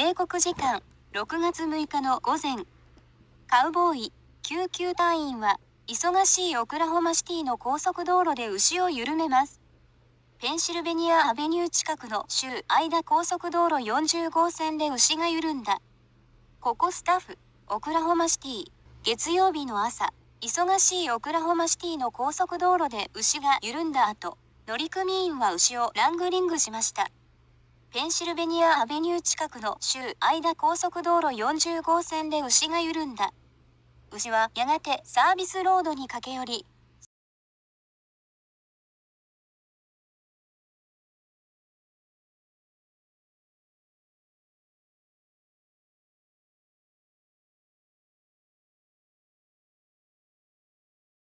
米国時間6月6日の午前カウボーイ救急隊員は忙しいオクラホマシティの高速道路で牛を緩めますペンシルベニアアベニュー近くの州間高速道路40号線で牛が緩んだここスタッフオクラホマシティ月曜日の朝忙しいオクラホマシティの高速道路で牛が緩んだ後乗組員は牛をラングリングしましたペンシルベニアアベニュー近くの州間高速道路40号線で牛が緩んだ。牛はやがてサービスロードに駆け寄り、